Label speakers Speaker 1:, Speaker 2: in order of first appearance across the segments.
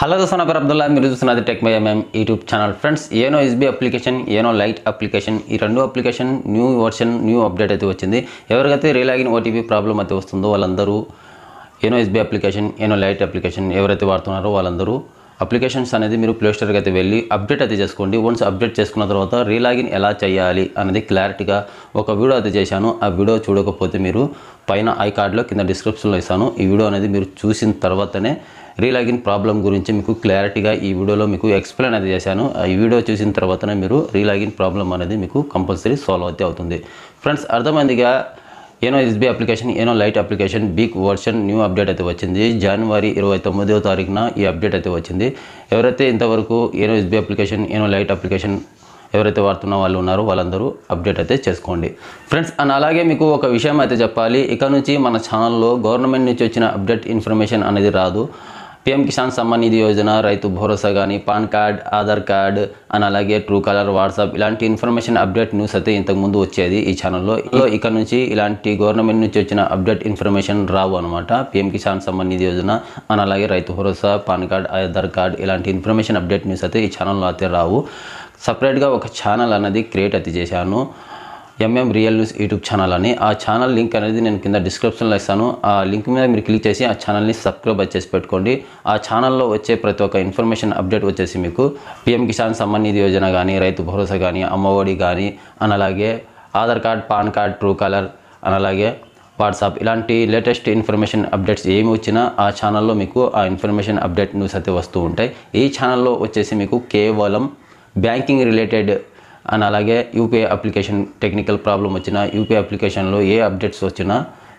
Speaker 1: hello దోసన Abdullah మీరు చూస్తున్నది tech my MM YouTube channel friends YONO SBI application YONO lite application ఈ రెండు application new version new update అయితే వచ్చింది ఎవరికైతే రీలాగిన్ ఓటీపీ ప్రాబ్లం అయితే వస్తుందో వాళ్ళందరూ YONO SBI application YONO lite application ఎవరైతే వాడుతున్నారో వాళ్ళందరూ అప్లికేషన్స్ అనేది మీరు ప్లేస్టోర్కి అయితే వెళ్ళి అప్డేట్ అయితే చేసుకోండి వన్స్ అప్డేట్ చేసుకున్న తర్వాత రీలాగిన్ ఎలా చేయాలి అనేది క్లారిటీగా ఒక వీడియో అయితే చేశాను ఆ వీడియో చూడకపోతే మీరు పైన ఐ కార్డ్లో కింద డిస్క్రిప్షన్లో ఇస్తాను ఈ వీడియో అనేది మీరు చూసిన తర్వాతనే రీలాగిన్ ప్రాబ్లం గురించి మీకు క్లారిటీగా ఈ వీడియోలో మీకు ఎక్స్ప్లెయిన్ అయితే చేశాను ఈ వీడియో చూసిన తర్వాతనే మీరు రీలాగిన్ ప్రాబ్లం అనేది మీకు కంపల్సరీ సాల్వ్ అయితే అవుతుంది ఫ్రెండ్స్ అర్థమైందిగా YONO SBI application YONO lite application big version new update అయితే వచ్చింది జనవరి ఇరవై తొమ్మిదో తారీఖున ఈ అప్డేట్ అయితే వచ్చింది ఎవరైతే ఇంతవరకు YONO SBI application YONO lite application ఎవరైతే వాడుతున్న వాళ్ళు ఉన్నారో వాళ్ళందరూ అప్డేట్ అయితే చేసుకోండి ఫ్రెండ్స్ అండ్ అలాగే మీకు ఒక విషయం అయితే చెప్పాలి ఇక నుంచి మన ఛానల్లో గవర్నమెంట్ నుంచి వచ్చిన అప్డేట్ ఇన్ఫర్మేషన్ అనేది రాదు పిఎం కిసాన్ సమ్మాన్ నిధి యోజన రైతు భరోసా కానీ పాన్ కార్డ్ ఆధార్ కార్డ్ అని అలాగే ట్రూ కలర్ వాట్సాప్ ఇలాంటి ఇన్ఫర్మేషన్ అప్డేట్ న్యూస్ అయితే ఇంతకుముందు వచ్చేది ఈ ఛానల్లో ఇక్కడ నుంచి ఇలాంటి గవర్నమెంట్ నుంచి వచ్చిన అప్డేట్ ఇన్ఫర్మేషన్ రావు అనమాట పిఎం కిసాన్ సమ్మాన్ నిధి యోజన అని అలాగే Rythu Bharosa pan card Aadhaar card ఇలాంటి ఇన్ఫర్మేషన్ అప్డేట్ న్యూస్ అయితే ఈ ఛానల్లో అయితే రావు సపరేట్గా ఒక ఛానల్ అనేది క్రియేట్ అయితే చేశాను MM real news YouTube channel అని ఆ ఛానల్ లింక్ అనేది నేను కింద డిస్క్రిప్షన్లో ఇస్తాను ఆ లింక్ మీద మీరు క్లిక్ చేసి ఆ ఛానల్ని సబ్స్క్రైబ్ చేసి పెట్టుకోండి ఆ ఛానల్లో వచ్చే ప్రతి ఒక్క ఇన్ఫర్మేషన్ అప్డేట్ వచ్చేసి మీకు పిఎం కిసాన్ సమ్మాన్ నిధి యోజన కానీ రైతు భరోసా కానీ అమ్మఒడి కానీ అని అలాగే Aadhaar card pan card true colour అని అలాగే వాట్సాప్ ఇలాంటి లేటెస్ట్ ఇన్ఫర్మేషన్ అప్డేట్స్ ఏమి వచ్చినా ఆ ఛానల్లో మీకు ఆ ఇన్ఫర్మేషన్ అప్డేట్ న్యూస్ అయితే వస్తూ ఉంటాయి ఈ ఛానల్లో వచ్చేసి మీకు కేవలం బ్యాంకింగ్ రిలేటెడ్ అండ్ అలాగే యూపీఐ అప్లికేషన్ టెక్నికల్ ప్రాబ్లం వచ్చినా యూపీఐ అప్లికేషన్లో ఏ అప్డేట్స్ వచ్చినా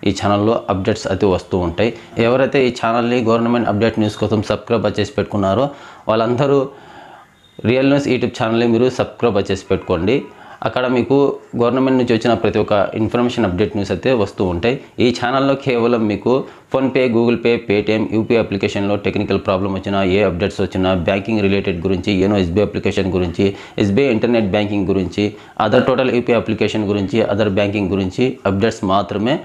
Speaker 1: ఈ ఛానల్లో అప్డేట్స్ అయితే వస్తూ ఉంటాయి ఎవరైతే ఈ ఛానల్ని గవర్నమెంట్ అప్డేట్ న్యూస్ కోసం సబ్స్క్రైబ్ చేసి పెట్టుకున్నారో వాళ్ళందరూ రియల్ న్యూస్ యూట్యూబ్ ఛానల్ని మీరు సబ్స్క్రైబ్ చేసి పెట్టుకోండి అక్కడ మీకు గవర్నమెంట్ నుంచి వచ్చిన ప్రతి ఒక్క ఇన్ఫర్మేషన్ అప్డేట్ న్యూస్ అయితే వస్తూ ఉంటాయి ఈ ఛానల్లో కేవలం మీకు PhonePe Google Pay Paytm UPI అప్లికేషన్లో టెక్నికల్ ప్రాబ్లం వచ్చినా ఏ అప్డేట్స్ వచ్చినా బ్యాంకింగ్ రిలేటెడ్ గురించి ఏనో ఎస్బీఐ అప్లికేషన్ గురించి ఎస్బీఐ ఇంటర్నెట్ బ్యాంకింగ్ గురించి అదర్ టోటల్ యూపీఐ అప్లికేషన్ గురించి అదర్ బ్యాంకింగ్ గురించి అప్డేట్స్ మాత్రమే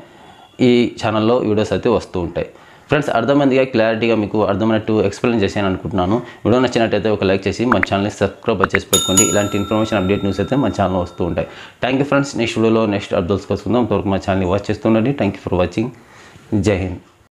Speaker 1: ఈ ఛానల్లో వీడియోస్ అయితే వస్తూ ఉంటాయి ఫ్రెండ్స్ అర్థమైందిగా క్లారిటీగా మీకు అర్థమైనట్టు ఎక్స్ప్లెయిన్ చేశాను అనుకుంటున్నాను వీడియో నచ్చినట్టయితే ఒక లైక్ చేసి మన ఛానల్ని సబ్స్క్రైబ్ చేసి పెట్టుకోండి ఇలాంటి ఇన్ఫర్మేషన్ అప్డేట్ న్యూస్ అయితే మన ఛానల్ వస్తూ ఉంటాయి థ్యాంక్ యూ ఫ్రెండ్స్ నెక్స్ట్ వీడియోలో నెక్స్ట్ అప్డేట్స్ కోసం అంతవరకు మా ఛానల్ని వాచ్ చేస్తుండండి థ్యాంక్ యూ ఫర్ వాచింగ్ జై హింద్